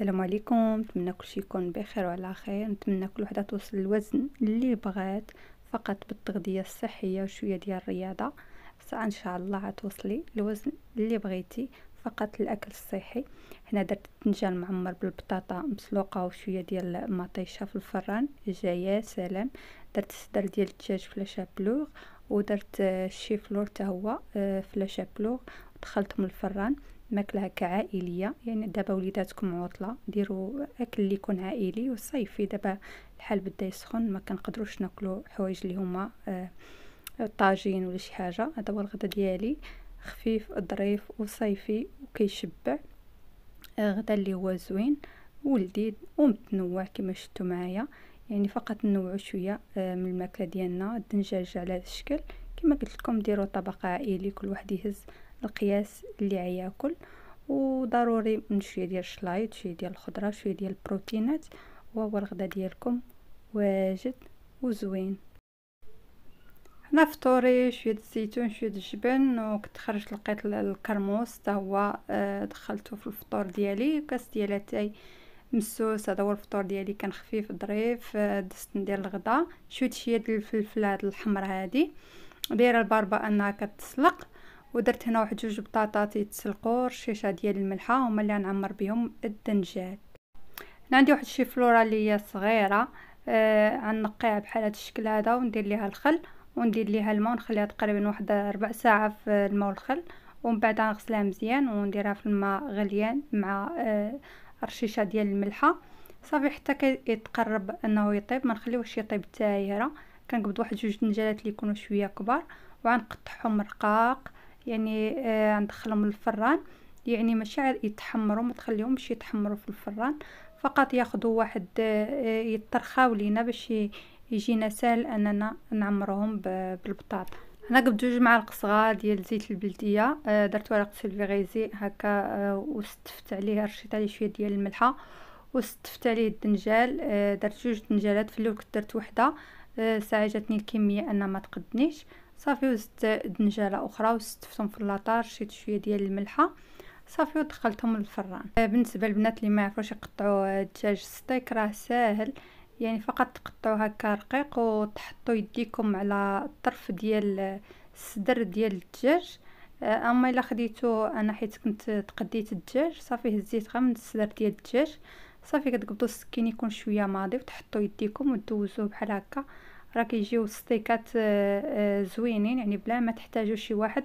السلام عليكم نتمنى كلشي يكون بخير وعلى خير نتمنى كل وحده توصل الوزن اللي بغات فقط بالتغذيه الصحيه وشويه ديال الرياضه ان شاء الله عتوصلي الوزن اللي بغيتي فقط الاكل الصحي هنا درت التنجان معمر بالبطاطا مسلوقه وشويه ديال المطيشه في الفران جايه سلام درت صدر ديال الدجاج فلاشا بلوغ ودرت الشيفلور حتى هو آه، فلاشا بلوغ دخلتهم الفران ماكله هكا عائليه يعني دابا وليداتكم عطله ديروا اكل اللي يكون عائلي وصيفي دابا الحال بدا يسخن ما كنقدروش ناكلو حوايج اللي هما الطاجين آه، طاجين ولا شي حاجه هذا هو الغدا ديالي خفيف ظريف وصيفي وكيشبع آه، غدا اللي هو زوين ولذيذ ومتنوع كما شفتوا معايا يعني فقط نوعوا شويه آه، من الماكله ديالنا الدنجاج على هذا الشكل كما قلت لكم ديروا طبق عائلي كل واحد يهز القياس اللي عياكل وضروري من شويه ديال الشلايط شويه ديال الخضره شويه ديال البروتينات وهو الغدا ديالكم واجد وزوين هنا فطوري شويه الزيتون شويه الجبن وكنت خرجت لقيت الكرموس حتى هو آه، دخلته في الفطور ديالي كاس ديال اتاي مسوس هذا هو الفطور ديالي كان خفيف ظريف آه، دست ندير الغدا شويه شويه ديال الفلفله الحمر هذه دايره الباربه انها كتسلق ودرت هنا واحد جوج بطاطا تيتسلقو رشيشه ديال الملحه هما اللي غنعمر بهم الدنجال هنا عندي واحد شي فلوره اللي هي صغيره آه، غنقيها بحال هذا الشكل هذا وندير ليها الخل وندير ليها الماء ونخليها تقريبا واحد ربع ساعه في الماء والخل ومن بعد غنغسلها مزيان ونديرها في الماء غليان مع آه رشيشه ديال الملحه صافي حتى كيتقرب انه يطيب ما نخليوهش يطيب حتى كنقبض واحد جوج دنجالات اللي يكونوا شويه كبار وغنقطعهم رقاق يعني آه ندخلهم للفران يعني مشاعر يتحمروا ما تخليهمش يتحمروا في الفران فقط ياخذوا واحد آه, آه، يترخاو لينا باش يجينا سهل اننا نعمروهم بالبطاطا انا جبت جوج معالق صغار ديال زيت البلديه آه درت ورق سيلفيغيزي هكا آه وستفت عليه رشيت عليه شويه ديال الملحه وستفت عليه الدنجال آه، درت جوج دنجالات في الاول كنت درت وحده آه، ساعه جاتني الكميه ان ما تقدنيش صافي وزدت دنجاله اخرى وستفتهم في اللاطار شيت شويه ديال الملحه صافي ودخلتهم للفران آه، بالنسبه للبنات اللي ما يعرفوش يقطعوا الدجاج ستيك راه ساهل يعني فقط تقطعوا هكا رقيق وتحطوا يديكم على الطرف ديال الصدر ديال الدجاج آه، اما الا خديتو انا حيت كنت تقديت الدجاج صافي هزيت غير من الصدر ديال الدجاج صافي كتقبضوا السكين يكون شويه ماضي وتحطوا يديكم ودوزوه بحال هكا راه كيجيو ستيكات آه، آه، زوينين يعني بلا ما تحتاجوا شي واحد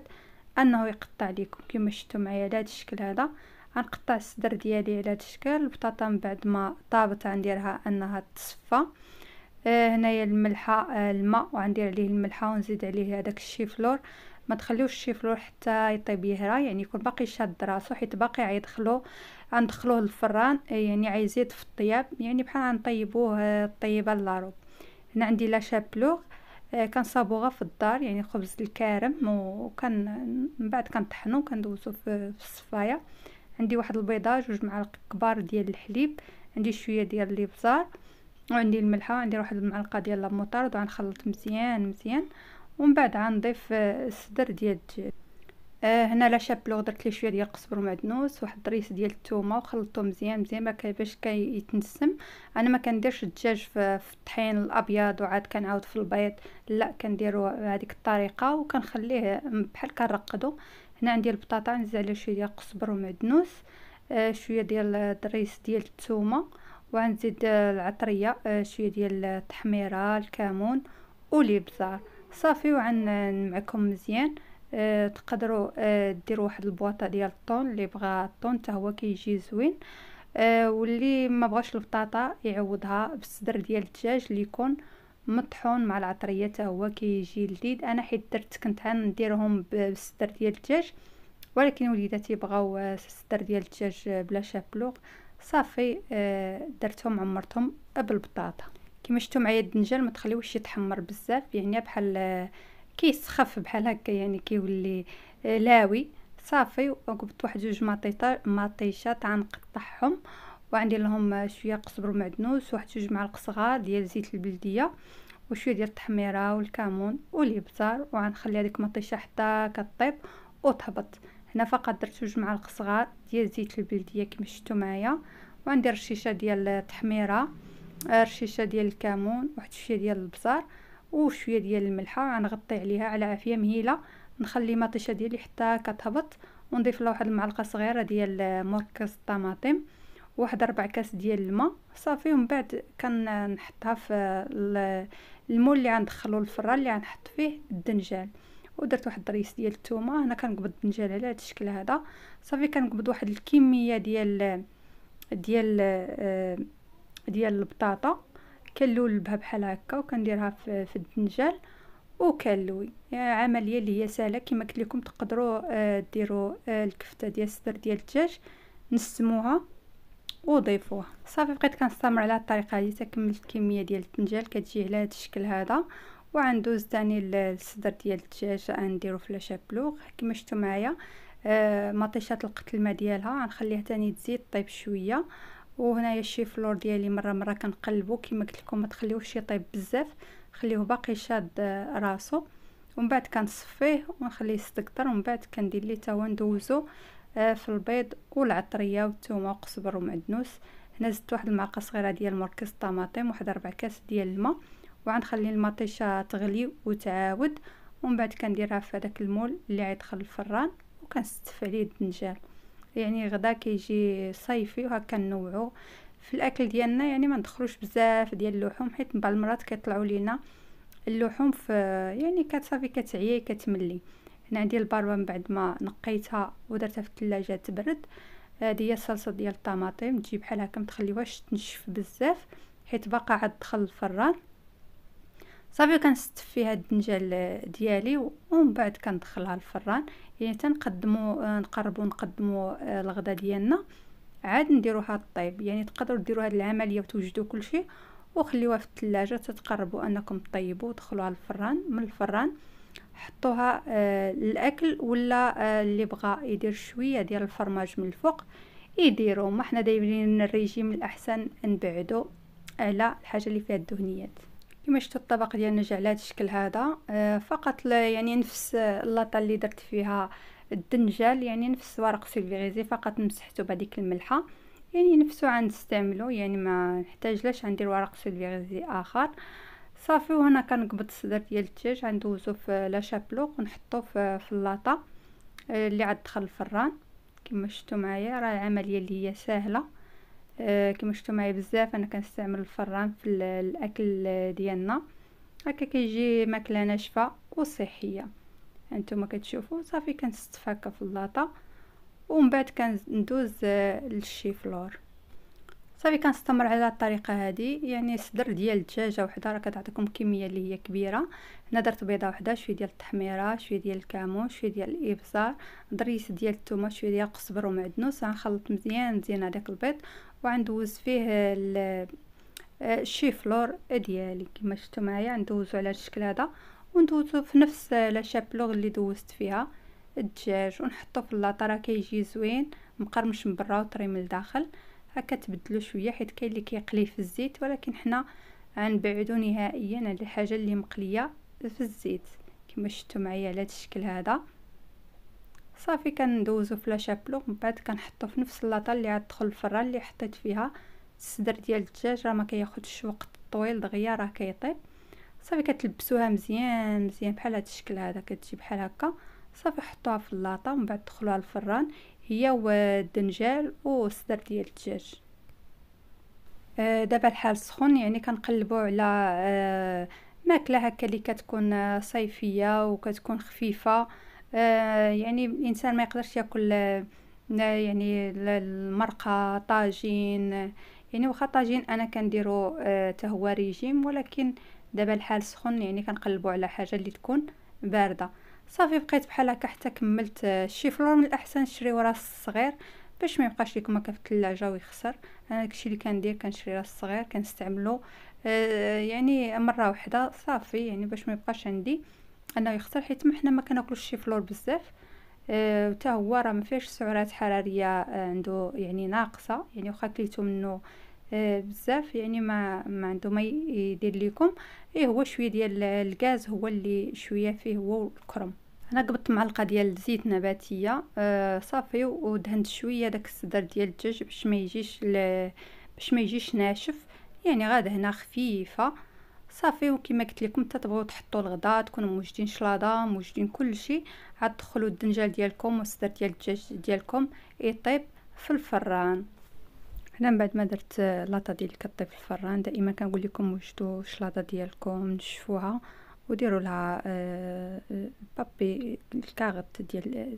انه يقطع لكم كما شفتوا معايا على هذا الشكل هذا غنقطع الصدر ديالي على هذا الشكل البطاطا من بعد ما طابت غنديرها انها تصفى آه، هنايا الملحه الماء وغندير عليه الملحه ونزيد عليه هذاك الشيفلور ما تخليوش الشيفلور حتى يطيب يهرى يعني يكون باقي شاد راسو حيت باقي غيدخلو غندخلوه للفران يعني عايزيد في الطياب يعني بحال غنطيبوه الطيبه لاروب هنا عندي لا شابلوغ آه كنصابوها في الدار يعني خبز الكارم وكان من بعد كنطحنو كندوزو في الصفايه عندي واحد البيضه جوج معالق كبار ديال الحليب عندي شويه ديال الابزار وعندي الملحه وعندي واحد المعلقه ديال لاموطارد وغنخلط مزيان مزيان ومن بعد غنضيف آه، الصدر ديال الدجاج آه، هنا لا شابلو درت ليه شويه ديال القزبر ومعدنوس واحد الضريس ديال الثومه وخلطته مزيان مزيان ما كيفاش كيتنسم انا ما كنديرش الدجاج في الطحين الابيض وعاد كنعاود في البيض لا كنديرو هذيك الطريقه وكنخليه بحال كنرقدو هنا عندي البطاطا نزل عليها شويه ديال القزبر ومعدنوس آه، شويه ديال الضريس ديال الثومه وغنزيد العطريه آه، شويه ديال التحميره الكمون وليبزار صافي وعن معكم مزيان آه، تقدروا آه، ديروا واحد البواطه ديال الطون اللي بغى الطون حتى هو كيجي زوين آه، واللي ما بغاش البطاطا يعوضها بالصدر ديال الدجاج اللي يكون مطحون مع العطريه حتى هو كيجي لذيذ انا حيت درت كنت غنديرهم بالصدر ديال الدجاج ولكن وليداتي بغاو الصدر ديال الدجاج بلا شابلوغ صافي درتهم عمرتهم بالبطاطا كما شفتوا معايا الدنجل ما تخليوش يتحمر بزاف يعني بحال كيسخف بحال هكا يعني كيولي آه، لاوي صافي وقبت واحد جوج مطيشات غنقطعهم وعندي لهم شويه قزبر ومعدنوس واحد جوج معالق صغار ديال زيت البلديه وشويه ديال التحميره والكمون والابزار وغنخلي هذيك المطيشه حتى كطيب وتهبط هنا فقط درت جوج معالق صغار ديال زيت البلديه كما شفتوا معايا وعندي رشيشه ديال التحميره آه، رشيشه ديال الكمون واحد شويه ديال البزار وشويه ديال الملحه غنغطي عليها على عافيه مهيله نخلي مطيشه ديالي حتى كتهبط ونضيف لها واحد المعلقه صغيره ديال مركز الطماطم واحد ربع كاس ديال الماء صافي ومن بعد كنحطها في المول اللي غندخلو للفران اللي غنحط فيه الدنجال ودرت واحد الضريس ديال الثومه هنا كنقبض الدنجال على هذا الشكل هذا صافي كنقبض واحد الكميه ديال ديال آه، ديال البطاطا كنلولبها بحال هكا وكنديرها في, في الدنجال وكنلوي عمليه اللي هي سهله كما قلت لكم تقدروا آه، ديروا آه، الكفته ديال الصدر ديال الدجاج نسموها وضيفوها صافي بقيت كنستمر على الطريقه هذه تكملت الكميه ديال الدنجال كتجي على هذا الشكل هذا وعندوز ثاني الصدر ديال الدجاج غنديرو في لاشابلوغ كما شفتوا معايا مطيشه آه، مطيشات القتلمه ديالها غنخليها تاني تزيد طيب شويه وهنايا الشيفلور ديالي مره مره كنقلبو كما قلت لكم ما تخليوهش يطيب بزاف خليوه باقي شاد راسو ومن بعد كنصفيه ونخليه يستكثر ومن بعد كندير ليه تا هو ندوزو آه، في البيض والعطريه والثومه وقزبر ومعدنوس هنا زدت واحد المعلقه صغيره ديال مركز الطماطم واحد ربع كاس ديال الماء وغنخلي المطيشه تغلي وتعاود ومن بعد كنديرها في هذاك المول اللي غيدخل الفران وكنستف عليه الدنجال يعني غدا كيجي صيفي وهكا نوعو في الاكل ديالنا يعني ما ندخلوش بزاف ديال اللحوم حيت من بعض المرات كيطلعوا لينا اللحوم في يعني كتصافي كتعيا كتملي هنا عندي الباروه من بعد ما نقيتها ودرتها في الثلاجه تبرد هذه هي الصلصه ديال الطماطم تجي بحال هكا متخليوهاش تنشف بزاف حيت باقا عاد دخل الفران صافي كنستف فيها الدنجال ديالي ومن بعد كندخلها الفران يعني تنقدمو نقربو نقدمو آه، الغدا ديالنا عاد نديروها طيب يعني تقدروا ديروا هذه العمليه وتوجدوا كل شيء وخليوها في الثلاجه تتقربوا انكم طيبوا دخلوها الفران من الفران حطوها الاكل آه، ولا آه، اللي بغى يدير شويه ديال الفرماج من الفوق يديروا ما حنا دايرين الريجيم الاحسن نبعدوا على الحاجه اللي فيها الدهنيات كما شفتوا الطبق ديالنا جا على هذا الشكل هذا آه، فقط يعني نفس آه، اللاطه اللي درت فيها الدنجال يعني نفس ورق سيلفيغيزي فقط مسحته بهذيك الملحه يعني نفسو نستعملو يعني ما نحتاجلاش ندير ورق سيلفيغيزي اخر صافي وهنا كنقبض الصدر ديال الدجاج غندوزو في لا شابلو ونحطو في, في اللاطه آه، اللي دخل الفران كما شفتوا معايا راه العمليه اللي هي سهله آه، كما معايا بزاف انا كنستعمل الفران في الاكل ديالنا هكا كيجي ماكله ناشفه وصحيه هانتوما كتشوفوا صافي كنستف هكا في اللاطه ومن بعد كندوز آه، للشي فلور صافي كنستمر على الطريقه هذه يعني صدر ديال الدجاجه وحده راه كتعطيكم كميه اللي هي كبيره هنا درت بيضه وحده شويه ديال التحميره شويه ديال الكمون شويه ديال الابزار ضريس ديال الثومه شويه ديال القزبر ومعدنوس غنخلط مزيان مزيان هذاك البيض وغندوز فيه الشيفلور آه، ديالي كما شفتوا معايا ندوزو على الشكل هذا وندوزو في نفس لا شابلوغ اللي دوزت فيها الدجاج ونحطو في اللاطا راه كيجي زوين مقرمش من برا وطري من الداخل هكا تبدلو شويه حيت كاين اللي كيقلي في الزيت ولكن حنا غنبعدو نهائيا على الحاجه اللي مقليه في الزيت كما شفتوا معايا على هذا الشكل هذا صافي كندوزو في لا شابلو من بعد كنحطو في نفس اللاطه اللي عاد دخل الفران اللي حطيت فيها الصدر ديال الدجاج راه ما كياخذش وقت طويل دغيا راه كيطيب صافي كتلبسوها مزيان مزيان بحال هذا الشكل هذا كتجي بحال هكا صافي حطوها في اللاطه ومن بعد دخلوها الفران هي والدنجال والصدر ديال الدجاج آه، دابا الحال سخون يعني كنقلبو على آه، ماكله هكا اللي كتكون صيفيه وكتكون خفيفه آه، يعني الانسان ما يقدرش ياكل آه، يعني المرقه طاجين يعني واخا طاجين انا كنديرو حتى آه، هو ريجيم ولكن دابا الحال سخن يعني كنقلبو على حاجه اللي تكون بارده صافي بقيت بحال هكا حتى كملت الشيفلور من الاحسن نشريو راس صغير باش ما يبقاش ليكم هكا في الثلاجه ويخسر انا داكشي اللي كندير كنشري راس صغير كنستعملو يعني مره واحده صافي يعني باش ما يبقاش عندي انه يخسر حيت ما حنا ما كناكلوش شي فلور بزاف حتى آه، هو راه ما فيهش سعرات حراريه آه، عنده يعني ناقصه يعني واخا كليتو منه آه، بزاف يعني ما ما عنده ما يدير لكم ايه هو شويه ديال الغاز هو اللي شويه فيه هو الكرم انا قبضت معلقه ديال الزيت نباتيه آه صافي ودهنت شويه داك الصدر ديال الدجاج باش ما يجيش باش ما يجيش ناشف يعني هنا خفيفه صافي وكما قلت لكم حتى تبغوا تحطوا الغدا تكونوا موجدين شلاضه موجدين كلشي عاد تدخلوا الدنجال ديالكم والصدر ديال الدجاج ديالكم يطيب في الفران هنا من بعد ما درت لاطه ديال كطيب في الفران دائما كنقول لكم وجدوا الشلاضه ديالكم نشفوها وديروا لها آه، بابي الكاغط ديال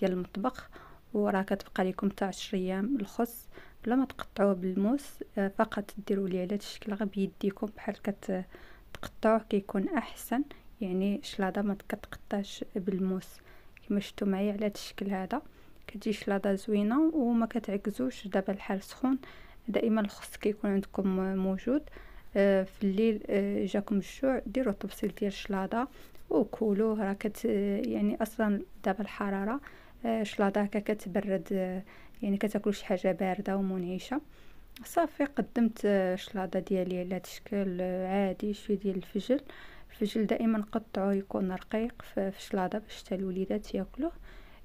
ديال المطبخ وراه كتبقى لكم حتى 10 ايام الخص بلا ما تقطعوه بالموس آه، فقط ديروا ليه على الشكل غير بيديكم بحال كتقطعوه كيكون احسن يعني شلاضه ما كتقطعش بالموس كما شفتوا معايا على هذا الشكل هذا كتجي شلاضه زوينه وما كتعكزوش دابا الحال سخون دائما الخص كيكون عندكم موجود آه، في الليل آه، جاكم الجوع ديروا طبسيل ديال الشلاضه وكولوه راه كت يعني اصلا دابا الحراره شلاضه هكا كتبرد يعني كتاكلوا شي حاجه بارده ومنعشه صافي قدمت الشلاضه آه، ديالي على الشكل آه، عادي شويه ديال الفجل الفجل دائما نقطعوه يكون رقيق في الشلاضه باش حتى الوليدات ياكلوه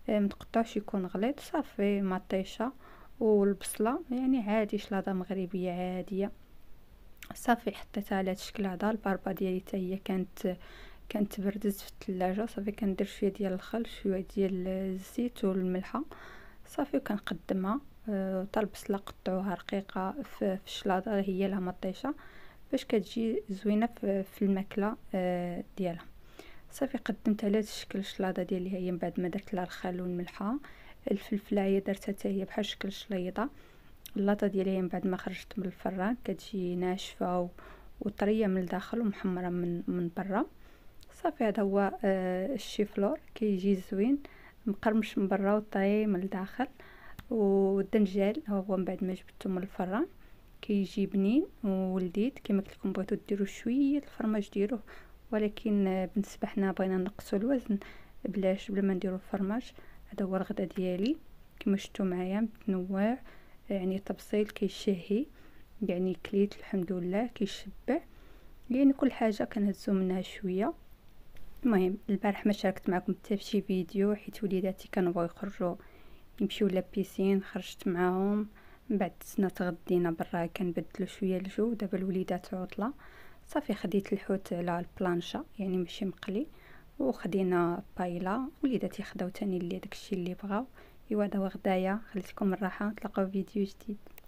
آه، متقطعش يكون غليظ صافي مطيشه والبصله يعني عادي شلاضه مغربيه عاديه صافي حطيتها على الشكل هذا الباربا ديالي حتى هي كانت كانت بردت في الثلاجه صافي كندير شويه ديال الخل شويه ديال الزيت والملحه صافي وكنقدمها آه، طلبس لا قطعوها رقيقه في الشلاضه هي لها مطيشه باش كتجي زوينه في الماكله آه، ديالها صافي قدمت على هذا الشكل الشلاضه ديالي هي من بعد ما درت لها الخل والملحه هي درتها حتى هي بحال شكل الشليضه اللاطه ديالي من بعد ما خرجت من الفران كتجي ناشفه وطريه من الداخل ومحمره من من برا صافي هذا هو آه، الشيفلور كيجي زوين مقرمش من برا وطري من الداخل والدنجال هو من بعد ما جبته من الفران كيجي بنين ولذيذ كما قلت لكم بغيتو ديروا شويه الفرماج ديروه ولكن بالنسبه حنا بغينا نقصوا الوزن بلاش بلا ما نديروا الفرماج هذا هو الغدا ديالي كما شفتوا معايا متنوع يعني تبصيل كيشهي يعني كليت الحمد لله كيشبع يعني كل حاجه كنهزو منها شويه المهم البارح ما شاركت معكم حتى فشي فيديو حيت وليداتي كانوا يخرجوا يمشيو لابيسين خرجت معاهم من بعد سنا تغدينا برا كنبدلو شويه الجو دابا الوليدات عطله صافي خديت الحوت على البلانشا يعني ماشي مقلي وخدينا بايلا وليداتي خداو تاني اللي داكشي اللي بغاو ايوا دابا غدايا خليتكم الراحه نتلاقاو فيديو جديد